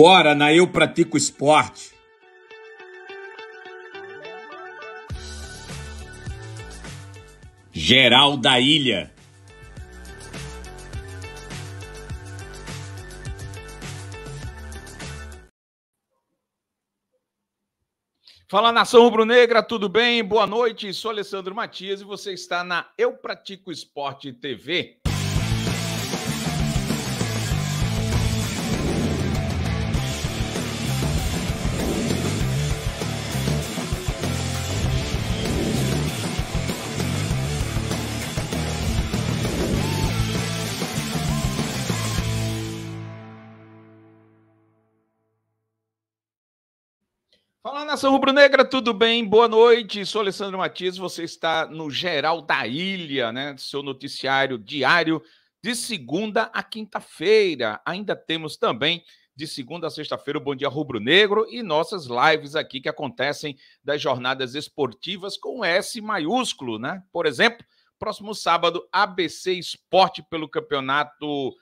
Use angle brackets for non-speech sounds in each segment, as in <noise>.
agora na Eu Pratico Esporte. Geral da Ilha. Fala nação rubro-negra, tudo bem? Boa noite, sou Alessandro Matias e você está na Eu Pratico Esporte TV. nação rubro-negra, tudo bem? Boa noite, sou Alessandro Matias, você está no Geral da Ilha, né? Seu noticiário diário de segunda a quinta-feira. Ainda temos também de segunda a sexta-feira o Bom Dia Rubro-Negro e nossas lives aqui que acontecem das jornadas esportivas com S maiúsculo, né? Por exemplo, próximo sábado, ABC Esporte pelo Campeonato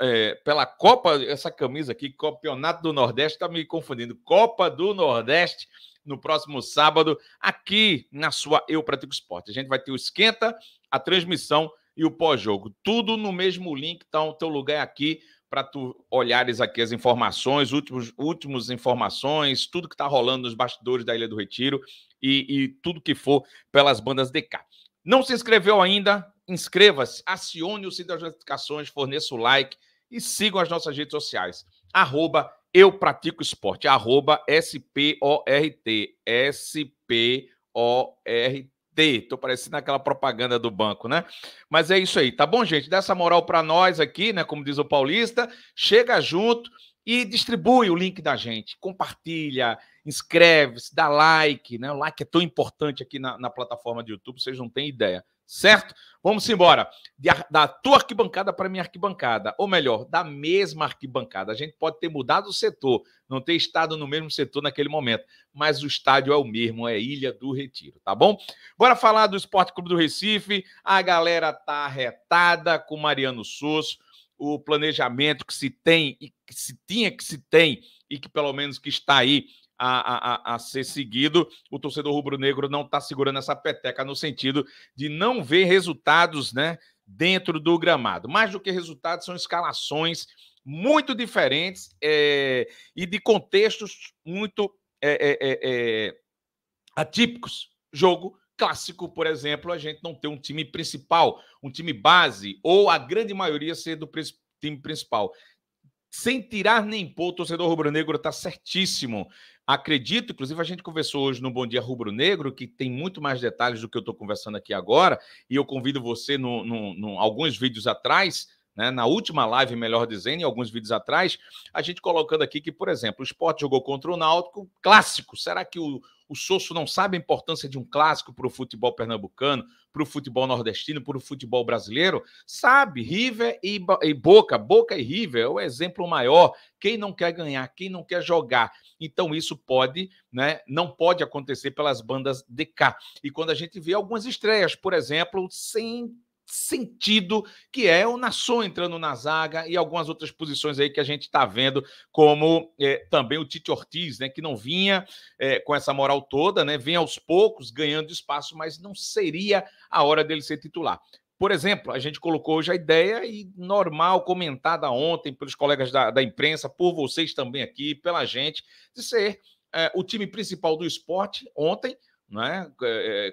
é, pela Copa, essa camisa aqui, Campeonato do Nordeste, tá me confundindo. Copa do Nordeste, no próximo sábado, aqui na sua Eu Pratico Esporte. A gente vai ter o esquenta, a transmissão e o pós-jogo. Tudo no mesmo link, então, o teu lugar é aqui para tu olhares aqui as informações, últimos, últimos informações, tudo que está rolando nos bastidores da Ilha do Retiro e, e tudo que for pelas bandas de cá. Não se inscreveu ainda? Inscreva-se, acione o sininho das notificações, forneça o like e sigam as nossas redes sociais. Arroba eu pratico esporte, arroba S-P-O-R-T, S-P-O-R-T. Tô parecendo aquela propaganda do banco, né? Mas é isso aí, tá bom, gente? Dá essa moral para nós aqui, né? Como diz o paulista, chega junto, e distribui o link da gente, compartilha, inscreve-se, dá like, né? O like é tão importante aqui na, na, plataforma do YouTube, vocês não têm ideia, certo? Vamos embora. da tua arquibancada para minha arquibancada, ou melhor, da mesma arquibancada. A gente pode ter mudado o setor, não ter estado no mesmo setor naquele momento, mas o estádio é o mesmo, é Ilha do Retiro, tá bom? Bora falar do Esporte Clube do Recife. A galera tá arretada com Mariano Souza o planejamento que se tem e que se tinha que se tem e que pelo menos que está aí a, a, a ser seguido, o torcedor rubro-negro não está segurando essa peteca no sentido de não ver resultados, né, dentro do gramado. Mais do que resultados são escalações muito diferentes é, e de contextos muito é, é, é, é atípicos. Jogo clássico, por exemplo, a gente não ter um time principal, um time base, ou a grande maioria ser do time principal. Sem tirar nem pôr, o torcedor rubro-negro está certíssimo. Acredito, inclusive, a gente conversou hoje no Bom Dia Rubro Negro, que tem muito mais detalhes do que eu estou conversando aqui agora, e eu convido você, no, no, no alguns vídeos atrás, né, na última live, melhor dizendo, em alguns vídeos atrás, a gente colocando aqui que, por exemplo, o Sport jogou contra o Náutico, clássico. Será que o, o Sosso não sabe a importância de um clássico para o futebol pernambucano, para o futebol nordestino, para o futebol brasileiro? Sabe, River e, e Boca, Boca e River é o exemplo maior. Quem não quer ganhar, quem não quer jogar. Então isso pode, né, não pode acontecer pelas bandas de cá. E quando a gente vê algumas estreias, por exemplo, sem sentido, que é o Nassau entrando na zaga e algumas outras posições aí que a gente está vendo, como é, também o Tite Ortiz, né, que não vinha é, com essa moral toda, né, vem aos poucos ganhando espaço, mas não seria a hora dele ser titular. Por exemplo, a gente colocou hoje a ideia e normal, comentada ontem pelos colegas da, da imprensa, por vocês também aqui, pela gente, de ser é, o time principal do esporte ontem né?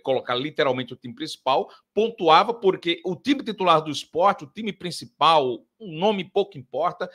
colocar literalmente o time principal, pontuava porque o time titular do esporte, o time principal, o nome pouco importa,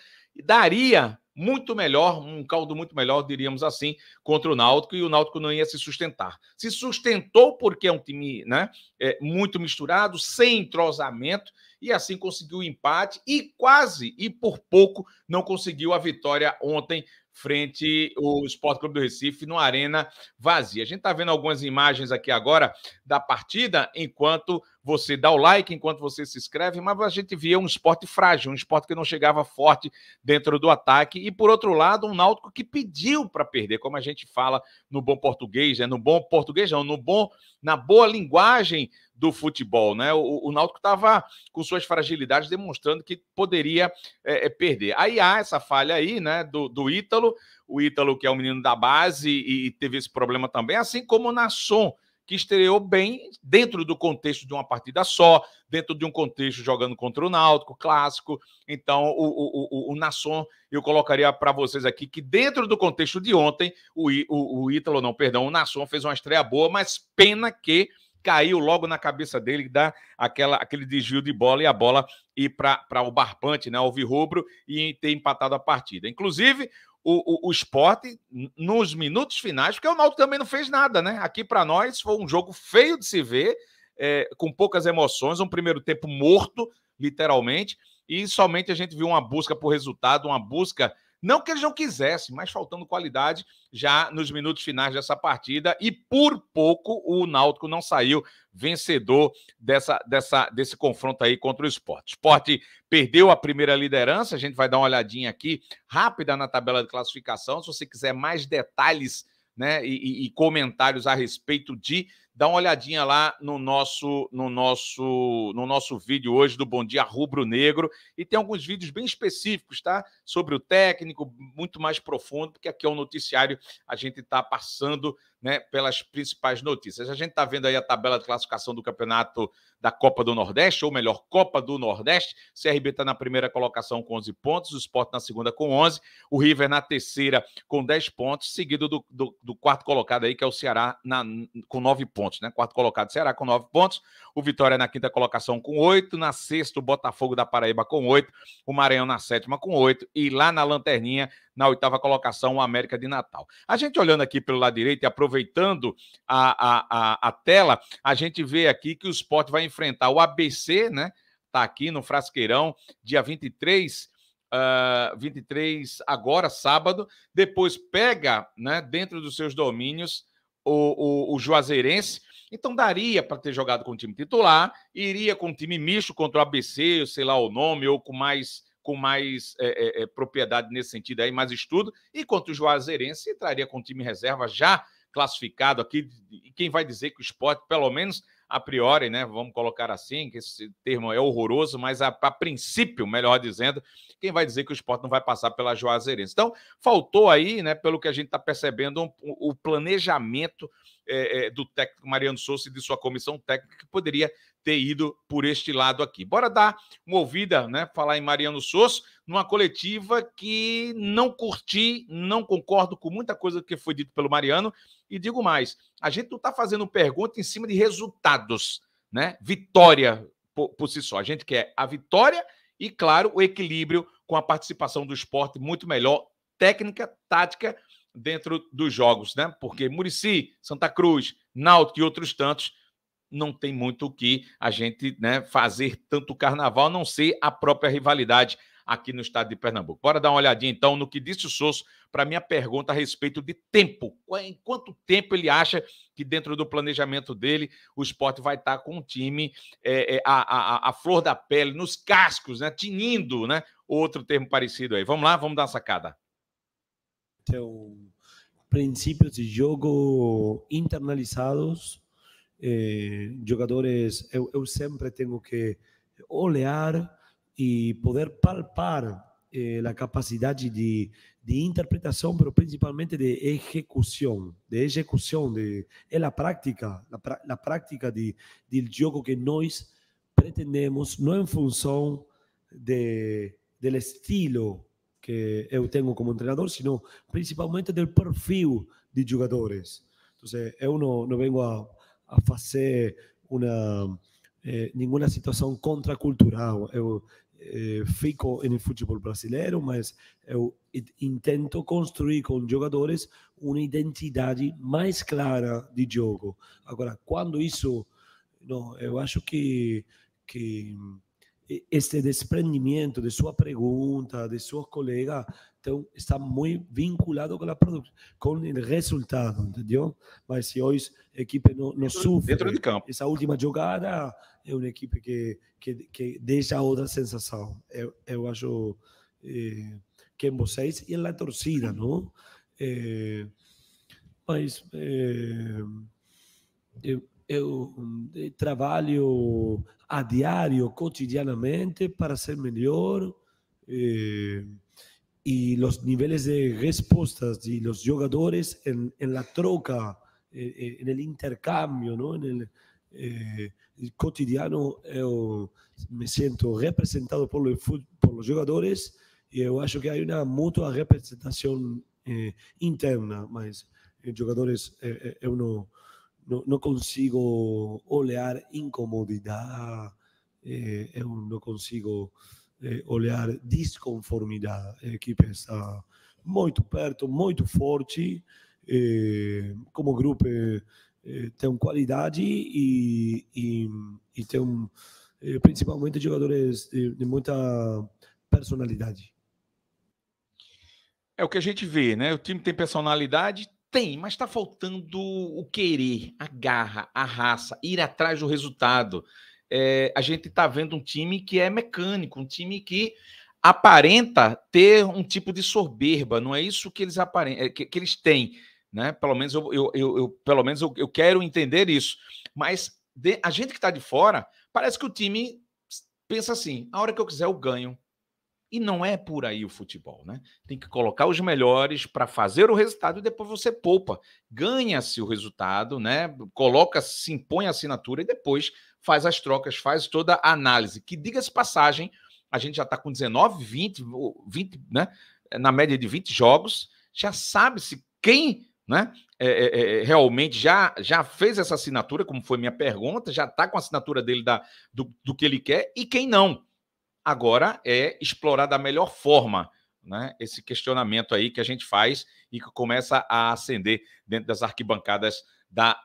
daria muito melhor, um caldo muito melhor, diríamos assim, contra o Náutico, e o Náutico não ia se sustentar. Se sustentou porque é um time né, é, muito misturado, sem entrosamento, e assim conseguiu o empate e quase e por pouco não conseguiu a vitória ontem frente ao Esporte Clube do Recife, numa arena vazia. A gente está vendo algumas imagens aqui agora da partida, enquanto você dá o like enquanto você se inscreve, mas a gente via um esporte frágil, um esporte que não chegava forte dentro do ataque. E, por outro lado, um Náutico que pediu para perder, como a gente fala no bom português, né? no bom português, não, no bom, na boa linguagem do futebol, né? O, o Náutico estava com suas fragilidades demonstrando que poderia é, é, perder. Aí há essa falha aí, né? Do, do Ítalo, o Ítalo que é o menino da base e, e teve esse problema também, assim como o Nasson, que estreou bem dentro do contexto de uma partida só, dentro de um contexto jogando contra o Náutico, clássico. Então, o, o, o, o Nasson, eu colocaria para vocês aqui que dentro do contexto de ontem, o, o, o Ítalo, não, perdão, o Nasson fez uma estreia boa, mas pena que caiu logo na cabeça dele, dá aquela, aquele desvio de bola e a bola ir para o barbante, né? O virrubro e ter empatado a partida. Inclusive, o, o, o esporte nos minutos finais, porque o Náutico também não fez nada, né? Aqui para nós foi um jogo feio de se ver, é, com poucas emoções, um primeiro tempo morto, literalmente, e somente a gente viu uma busca por resultado, uma busca não que eles não quisessem, mas faltando qualidade já nos minutos finais dessa partida. E por pouco o Náutico não saiu vencedor dessa, dessa, desse confronto aí contra o esporte. Esporte perdeu a primeira liderança. A gente vai dar uma olhadinha aqui rápida na tabela de classificação. Se você quiser mais detalhes né, e, e comentários a respeito de dá uma olhadinha lá no nosso no nosso no nosso vídeo hoje do Bom Dia Rubro Negro e tem alguns vídeos bem específicos, tá? Sobre o técnico, muito mais profundo, porque aqui é um noticiário, a gente está passando né, pelas principais notícias. A gente está vendo aí a tabela de classificação do campeonato da Copa do Nordeste, ou melhor, Copa do Nordeste. CRB está na primeira colocação com 11 pontos, o Sport na segunda com 11, o River na terceira com 10 pontos, seguido do, do, do quarto colocado aí, que é o Ceará, na, com 9 pontos. Né? Quarto colocado, Ceará com 9 pontos, o Vitória na quinta colocação com 8, na sexta, o Botafogo da Paraíba com 8, o Maranhão na sétima com 8, e lá na Lanterninha na oitava colocação, o América de Natal. A gente olhando aqui pelo lado direito e aproveitando a, a, a, a tela, a gente vê aqui que o esporte vai enfrentar o ABC, né? Tá aqui no Frasqueirão, dia 23 uh, 23 agora, sábado. Depois pega né, dentro dos seus domínios o, o, o Juazeirense. Então daria para ter jogado com o time titular, iria com o time misto contra o ABC, sei lá o nome, ou com mais com mais é, é, propriedade nesse sentido aí, mais estudo, e quanto o Juazeirense entraria com o time reserva já classificado aqui. E quem vai dizer que o esporte, pelo menos a priori, né? Vamos colocar assim, que esse termo é horroroso, mas a, a princípio, melhor dizendo, quem vai dizer que o esporte não vai passar pela Juazeirense? Então, faltou aí, né, pelo que a gente está percebendo, um, o planejamento é, é, do técnico Mariano Souza e de sua comissão técnica, que poderia ter ido por este lado aqui. Bora dar uma ouvida, né? Falar em Mariano Souza numa coletiva que não curti, não concordo com muita coisa que foi dito pelo Mariano. E digo mais: a gente não está fazendo pergunta em cima de resultados, né? Vitória por, por si só. A gente quer a vitória e, claro, o equilíbrio com a participação do esporte muito melhor, técnica, tática, dentro dos jogos, né? Porque Murici, Santa Cruz, Náutico e outros tantos não tem muito o que a gente né, fazer tanto carnaval, a não ser a própria rivalidade aqui no estado de Pernambuco. Bora dar uma olhadinha então no que disse o Souza para minha pergunta a respeito de tempo. Em quanto tempo ele acha que dentro do planejamento dele o esporte vai estar tá com o time é, é, a, a, a, flor da pele, nos cascos, né? Tinindo, né? Outro termo parecido aí. Vamos lá, vamos dar uma sacada. Então, princípios de jogo internalizados eh, jogadores, eu, eu, sempre tenho que olhar e poder palpar eh, a capacidade de, de interpretação, mas principalmente de execução, de execução, de, é a prática, a, prática de, de jogo que nós pretendemos, não em função de, do estilo que eu tenho como treinador, sino principalmente do perfil de jogadores. Então, eu não, não venho a a fazer uma eh, nenhuma situação contracultural. Eu eh, fico no futebol brasileiro, mas eu intento construir com jogadores uma identidade mais clara de jogo. Agora, quando isso, não, eu acho que que E, este desprendimiento de su pregunta, de sus colegas, está muy vinculado con el resultado, ¿entendió? Pero si hoy el equipo no sufre esa última jugada, es un equipo que, que, que sensación. Yo sensação. Eu, eu acho eh, que em vocês torcida, ¿no? Eh, eh, eh eu eh, trabalho a diario, cotidianamente, para ser mejor eh, y los niveles de respuestas de los jugadores en, la troca, eh, en el intercambio, ¿no? en el, cotidiano, me siento representado por, por los jugadores y yo acho que hay una mutua representación interna, más los jugadores es uno... não, consigo olhar incomodidade, é, eu eh, não consigo eh, olhar desconformidade. Eh, a equipe está muito perto, muito forte, como grupo tem qualidade e, e, e tem principalmente jogadores de, de muita personalidade. É o que a gente vê, né? O time tem personalidade, tem, mas está faltando o querer, a garra, a raça, ir atrás do resultado. É, a gente está vendo um time que é mecânico, um time que aparenta ter um tipo de soberba, não é isso que eles aparentam, eh, que, que, eles têm, né? Pelo menos eu, eu, eu, eu pelo menos eu, eu, quero entender isso. Mas de, a gente que está de fora parece que o time pensa assim: a hora que eu quiser eu ganho, e não é por aí o futebol, né? Tem que colocar os melhores para fazer o resultado e depois você poupa. Ganha-se o resultado, né? Coloca, se impõe a assinatura e depois faz as trocas, faz toda a análise. Que diga-se passagem, a gente já está com 19, 20, 20, né? Na média de 20 jogos, já sabe-se quem né? É é, é, é, realmente já, já fez essa assinatura, como foi minha pergunta, já está com a assinatura dele da, do, do que ele quer, e quem não. Agora é explorar da melhor forma né, esse questionamento aí que a gente faz e que começa a acender dentro das arquibancadas da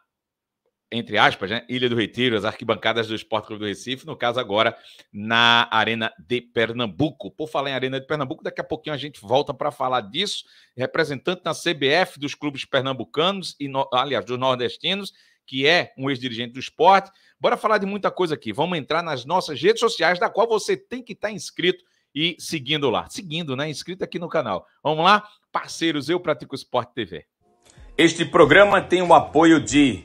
entre aspas, né? Ilha do Retiro, as arquibancadas do Esporte Clube do Recife, no caso agora na Arena de Pernambuco. Por falar em Arena de Pernambuco, daqui a pouquinho a gente volta para falar disso. Representante na CBF dos clubes pernambucanos, e no... aliás, dos nordestinos, que é um ex-dirigente do esporte. Bora falar de muita coisa aqui. Vamos entrar nas nossas redes sociais, da qual você tem que estar tá inscrito e seguindo lá. Seguindo, né? Inscrito aqui no canal. Vamos lá? Parceiros, eu pratico Esporte TV. Este programa tem o apoio de.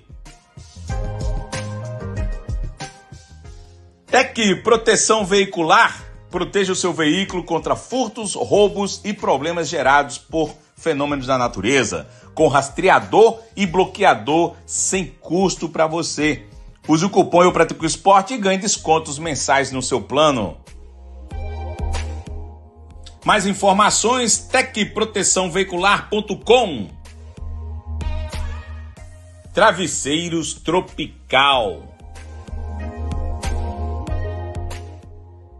Tec Proteção Veicular. Proteja o seu veículo contra furtos, roubos e problemas gerados por fenômenos da natureza, com rastreador e bloqueador sem custo para você. Use o cupom Eu Pratico Esporte e ganhe descontos mensais no seu plano. Mais informações, tecproteçãoveicular.com Travesseiros Tropical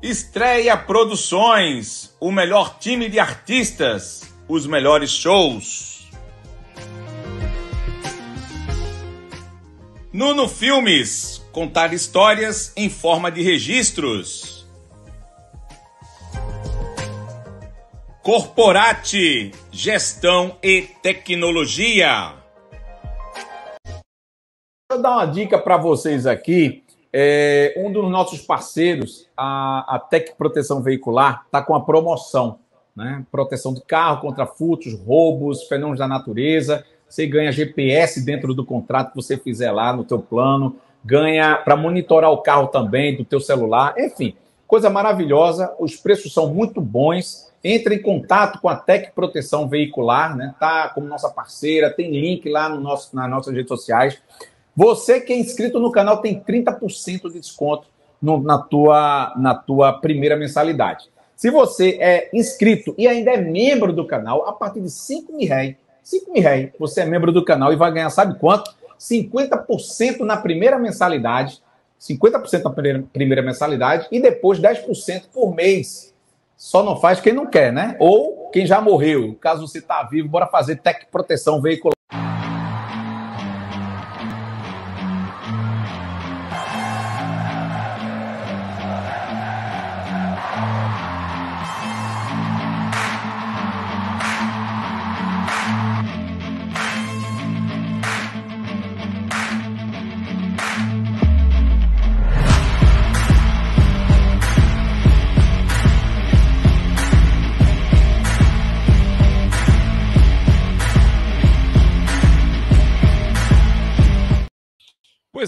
Estreia Produções, o melhor time de artistas os melhores shows. Nuno Filmes contar histórias em forma de registros. Corporate Gestão e Tecnologia. Vou dar uma dica para vocês aqui. É, um dos nossos parceiros, a, a Tec Proteção Veicular, está com a promoção né? proteção de carro contra furtos, roubos, fenômenos da natureza. Você ganha GPS dentro do contrato que você fizer lá no teu plano, ganha para monitorar o carro também do teu celular, enfim, coisa maravilhosa. Os preços são muito bons. Entre em contato com a Tec Proteção Veicular, né? Tá como nossa parceira, tem link lá no nosso, nas nossas redes sociais. Você que é inscrito no canal tem 30% de desconto no, na, tua, na tua primeira mensalidade. Se você é inscrito e ainda é membro do canal, a partir de 5 mil reais, 5 mil reais, você é membro do canal e vai ganhar sabe quanto? 50% na primeira mensalidade, 50% na primeira, primeira mensalidade e depois 10% por mês. Só não faz quem não quer, né? Ou quem já morreu. Caso você está vivo, bora fazer tec proteção veicular.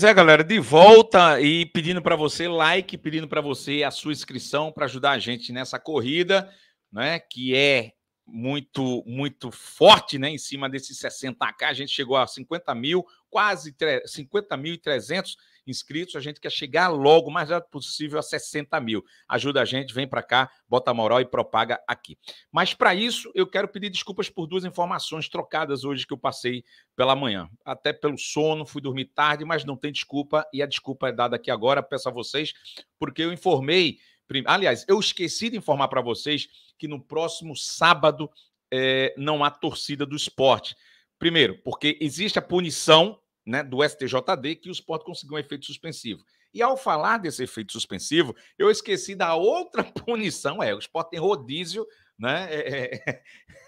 Pois é, galera, de volta e pedindo para você like, pedindo para você a sua inscrição para ajudar a gente nessa corrida, né, que é muito muito forte, né, em cima desses 60k, a gente chegou a 50 mil, quase 50.300, inscritos. A gente quer chegar logo, o mais rápido possível, a 60 mil. Ajuda a gente, vem para cá, bota a moral e propaga aqui. Mas para isso, eu quero pedir desculpas por duas informações trocadas hoje que eu passei pela manhã. Até pelo sono, fui dormir tarde, mas não tem desculpa. E a desculpa é dada aqui agora, peço a vocês, porque eu informei. Aliás, eu esqueci de informar para vocês que no próximo sábado é, não há torcida do esporte. Primeiro, porque existe a punição né, do STJD que o esporte conseguiu um efeito suspensivo. E ao falar desse efeito suspensivo, eu esqueci da outra <laughs> punição, é, o esporte tem rodízio, né, é é,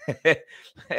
é, é,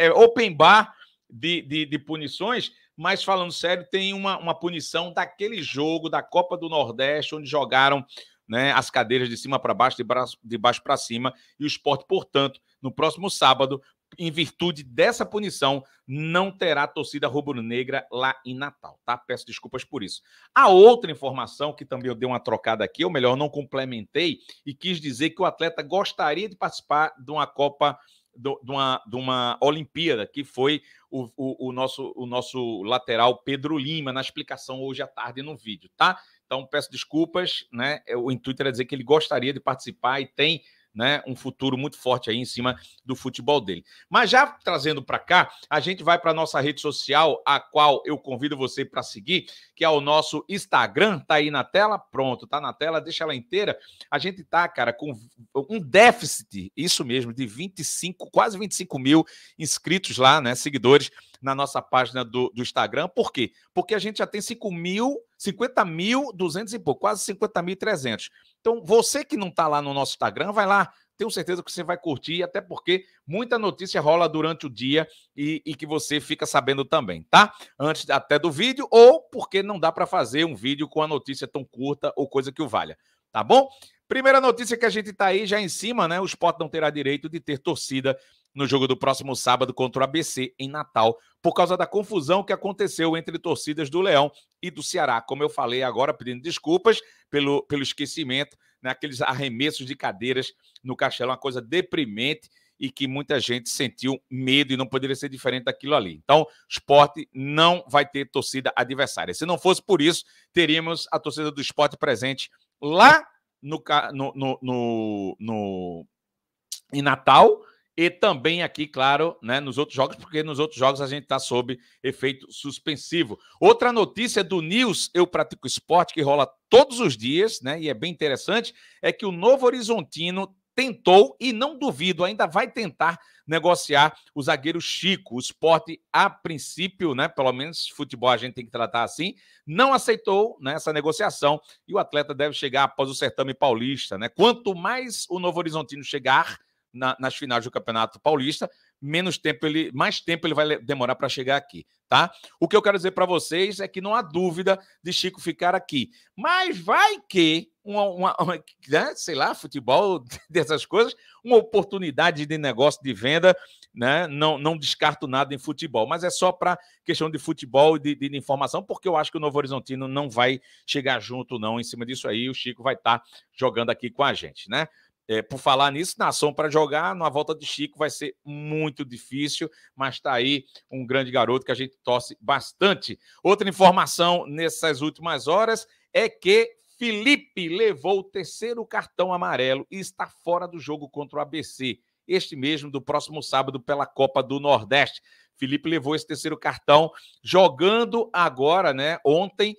é, open bar de, de, de, punições, mas falando sério, tem uma, uma punição daquele jogo da Copa do Nordeste, onde jogaram né, as cadeiras de cima para baixo, de, braço, de baixo para cima, e o esporte, portanto, no próximo sábado, em virtude dessa punição, não terá torcida rubro-negra lá em Natal, tá? Peço desculpas por isso. A outra informação que também eu dei uma trocada aqui, ou melhor, não complementei, e quis dizer que o atleta gostaria de participar de uma Copa, de uma, de uma Olimpíada, que foi o, o, o nosso, o nosso lateral Pedro Lima, na explicação hoje à tarde no vídeo, tá? Então, peço desculpas, né? É, o intuito era dizer que ele gostaria de participar e tem né, um futuro muito forte aí em cima do futebol dele. Mas já trazendo para cá, a gente vai para nossa rede social, a qual eu convido você para seguir, que é o nosso Instagram, tá aí na tela, pronto, tá na tela, deixa ela inteira. A gente tá, cara, com um déficit, isso mesmo, de 25, quase 25 mil inscritos lá, né, seguidores na nossa página do, do Instagram. Por quê? Porque a gente já tem 5 mil, 50 mil, 200 e pouco, quase 50 mil 300. Então, você que não está lá no nosso Instagram, vai lá. Tenho certeza que você vai curtir, até porque muita notícia rola durante o dia e, e que você fica sabendo também, tá? Antes até do vídeo, ou porque não dá para fazer um vídeo com a notícia tão curta ou coisa que o valha, tá bom? Primeira notícia que a gente está aí já em cima, né? O esporte não terá direito de ter torcida no jogo do próximo sábado contra o ABC em Natal, por causa da confusão que aconteceu entre torcidas do Leão e do Ceará. Como eu falei agora, pedindo desculpas pelo, pelo esquecimento, né, aqueles arremessos de cadeiras no Castelo, uma coisa deprimente e que muita gente sentiu medo e não poderia ser diferente daquilo ali. Então, esporte não vai ter torcida adversária. Se não fosse por isso, teríamos a torcida do esporte presente lá no, no, no, no em Natal, e também aqui, claro, né, nos outros jogos, porque nos outros jogos a gente está sob efeito suspensivo. Outra notícia do News Eu Pratico Esporte, que rola todos os dias, né, e é bem interessante, é que o Novo Horizontino tentou, e não duvido, ainda vai tentar negociar o zagueiro Chico. O esporte, a princípio, né, pelo menos futebol a gente tem que tratar assim, não aceitou né, essa negociação e o atleta deve chegar após o certame paulista. Né? Quanto mais o Novo Horizontino chegar na, nas finais do Campeonato Paulista, menos tempo ele, mais tempo ele vai demorar para chegar aqui, tá? O que eu quero dizer para vocês é que não há dúvida de Chico ficar aqui, mas vai que uma, uma, uma né, sei lá, futebol <laughs> dessas coisas, uma oportunidade de negócio de venda, né? Não, não descarto nada em futebol, mas é só para questão de futebol e de, de, informação, porque eu acho que o Novo Horizontino não vai chegar junto não em cima disso aí, o Chico vai estar tá jogando aqui com a gente, né? É, por falar nisso, nação para jogar na volta de Chico vai ser muito difícil, mas está aí um grande garoto que a gente torce bastante. Outra informação nessas últimas horas é que Felipe levou o terceiro cartão amarelo e está fora do jogo contra o ABC, este mesmo do próximo sábado pela Copa do Nordeste. Felipe levou esse terceiro cartão jogando agora, né? Ontem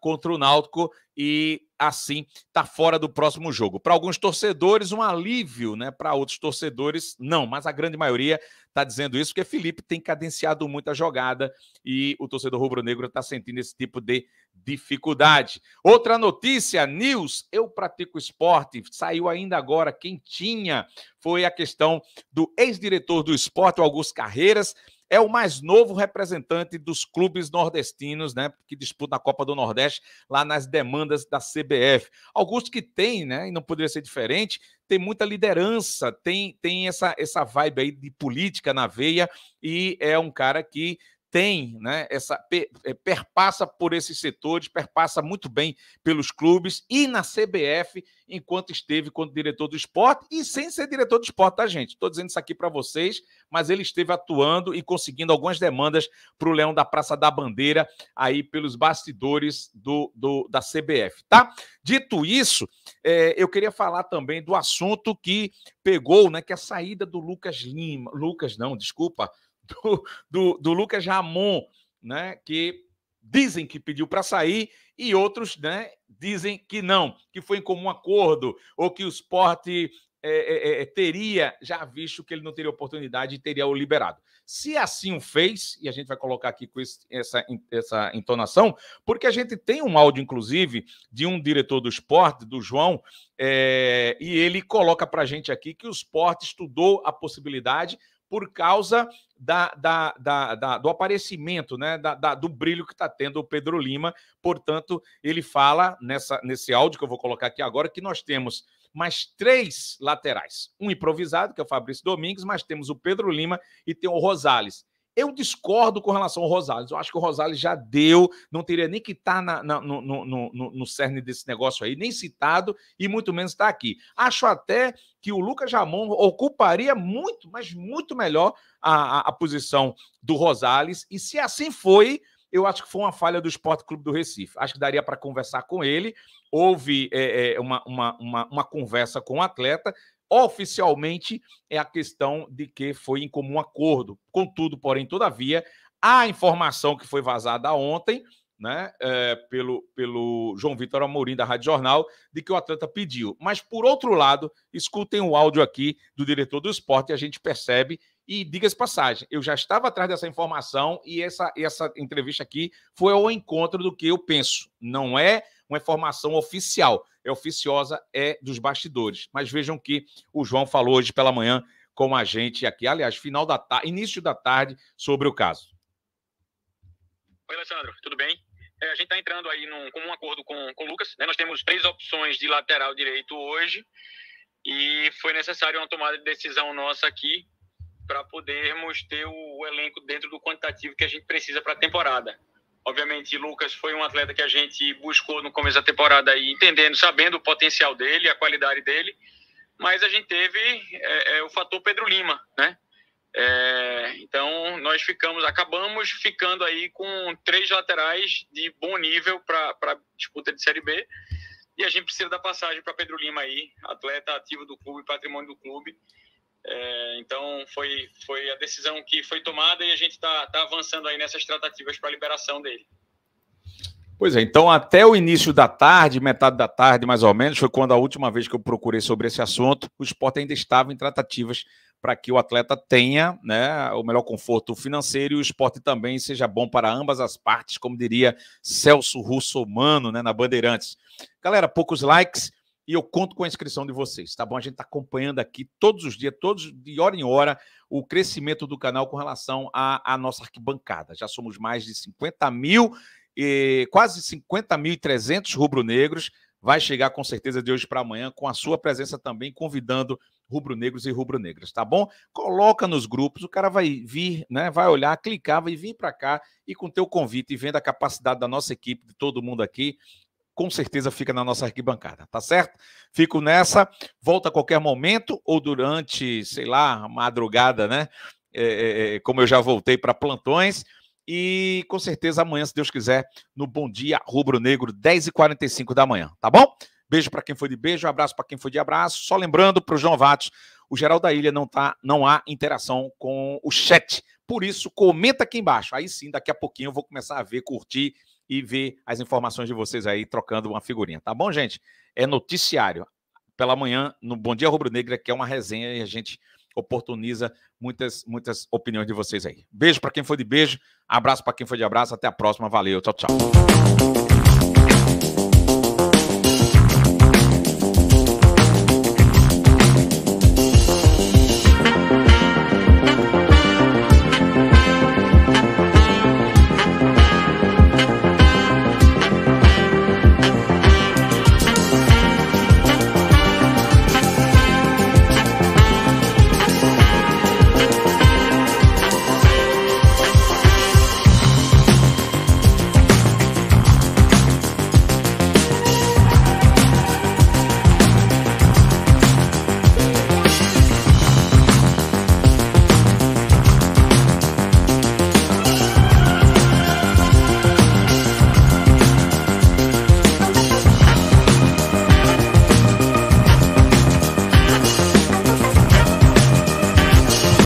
contra o Náutico e assim está fora do próximo jogo. Para alguns torcedores, um alívio, né? Para outros torcedores, não, mas a grande maioria está dizendo isso, porque Felipe tem cadenciado muita jogada e o torcedor rubro-negro está sentindo esse tipo de dificuldade. Outra notícia, News, eu pratico esporte, saiu ainda agora, Quem tinha foi a questão do ex-diretor do esporte, Augusto Carreiras, é o mais novo representante dos clubes nordestinos, né, que disputa a Copa do Nordeste lá nas demandas da CBF. Augusto que tem, né, e não poderia ser diferente, tem muita liderança, tem tem essa essa vibe aí de política na veia e é um cara que tem, né, essa eh, perpassa por esses setores, perpassa muito bem pelos clubes e na CBF, enquanto esteve como diretor do esporte e sem ser diretor do esporte, tá, gente? Estou dizendo isso aqui para vocês, mas ele esteve atuando e conseguindo algumas demandas para o Leão da Praça da Bandeira, aí pelos bastidores do, do da CBF, tá? Dito isso, é, eu queria falar também do assunto que pegou, né, que é a saída do Lucas Lima, Lucas não, desculpa, do, do, do Lucas Ramon, né? Que dizem que pediu para sair e outros, né? Dizem que não, que foi em comum acordo ou que o esporte eh, é, eh, é, eh, teria já visto que ele não teria oportunidade e teria o liberado. Se assim o fez, e a gente vai colocar aqui com esse, essa, essa entonação, porque a gente tem um áudio, inclusive, de um diretor do esporte, do João, e ele coloca para a gente aqui que o esporte estudou a possibilidade, por causa da, da, da, do aparecimento, né, do brilho que está tendo o Pedro Lima. Portanto, ele fala nessa, nesse áudio que eu vou colocar aqui agora que nós temos mais três laterais. Um improvisado, que é o Fabrício Domingues, mas temos o Pedro Lima e tem o Rosales. Eu discordo com relação ao Rosales. Eu acho que o Rosales já deu, não teria nem que estar tá no, no, no, no, cerne desse negócio aí, nem citado, e muito menos estar tá aqui. Acho até que o Lucas Jamon ocuparia muito, mas muito melhor a, a, a posição do Rosales. E se assim foi, eu acho que foi uma falha do Esporte Clube do Recife. Acho que daria para conversar com ele. Houve é, é, uma, uma, uma, uma, conversa com o atleta, oficialmente é a questão de que foi em comum acordo. Contudo, porém, todavia, a informação que foi vazada ontem, né, é, pelo, pelo João Vitor Amorim, da Rádio Jornal, de que o Atlanta pediu. Mas, por outro lado, escutem o áudio aqui do diretor do esporte, e a gente percebe. E diga-se passagem, eu já estava atrás dessa informação e essa, essa entrevista aqui foi ao encontro do que eu penso. Não é uma informação oficial, é oficiosa, é dos bastidores. Mas vejam que o João falou hoje pela manhã com a gente aqui, aliás, final da tarde, início da tarde, sobre o caso. Oi, Alessandro, tudo bem? É, a gente está entrando aí num, com um acordo com, com o Lucas. Né? Nós temos três opções de lateral direito hoje e foi necessário uma tomada de decisão nossa aqui para podermos ter o, o, elenco dentro do quantitativo que a gente precisa para a temporada. Obviamente, Lucas foi um atleta que a gente buscou no começo da temporada, aí, entendendo, sabendo o potencial dele, a qualidade dele, mas a gente teve é, é, o fator Pedro Lima, né? É, então, nós ficamos, acabamos ficando aí com três laterais de bom nível para disputa de Série B. E a gente precisa da passagem para Pedro Lima aí, atleta ativo do clube, patrimônio do clube. É, então, foi, foi a decisão que foi tomada e a gente está tá avançando aí nessas tratativas para a liberação dele. Pois é, então até o início da tarde, metade da tarde mais ou menos, foi quando a última vez que eu procurei sobre esse assunto, o esporte ainda estava em tratativas para que o atleta tenha né, o melhor conforto financeiro e o esporte também seja bom para ambas as partes, como diria Celso Russomano né, na Bandeirantes. Galera, poucos likes, e eu conto com a inscrição de vocês, tá bom? A gente está acompanhando aqui todos os dias, todos de hora em hora, o crescimento do canal com relação à, nossa arquibancada. Já somos mais de 50 mil, e, quase 50.300 mil e rubro-negros. Vai chegar com certeza de hoje para amanhã, com a sua presença também, convidando rubro-negros e rubro-negras, tá bom? Coloca nos grupos, o cara vai vir, né? Vai olhar, clicar, vai vir para cá e com teu convite e vendo a capacidade da nossa equipe, de todo mundo aqui, com certeza fica na nossa arquibancada, tá certo? Fico nessa, volta a qualquer momento ou durante, sei lá, madrugada, né? É, é, é, como eu já voltei para plantões. E com certeza amanhã, se Deus quiser, no Bom Dia Rubro Negro, 10h45 da manhã, tá bom? Beijo para quem foi de beijo, abraço para quem foi de abraço. Só lembrando para o João Vatos, o geral da ilha não tá, não há interação com o chat. Por isso, comenta aqui embaixo. Aí sim, daqui a pouquinho eu vou começar a ver, curtir e ver as informações de vocês aí trocando uma figurinha, tá bom, gente? É noticiário pela manhã no Bom Dia Rubro Negra, que é uma resenha e a gente oportuniza muitas muitas opiniões de vocês aí. Beijo para quem foi de beijo, abraço para quem foi de abraço, até a próxima, valeu, tchau, tchau.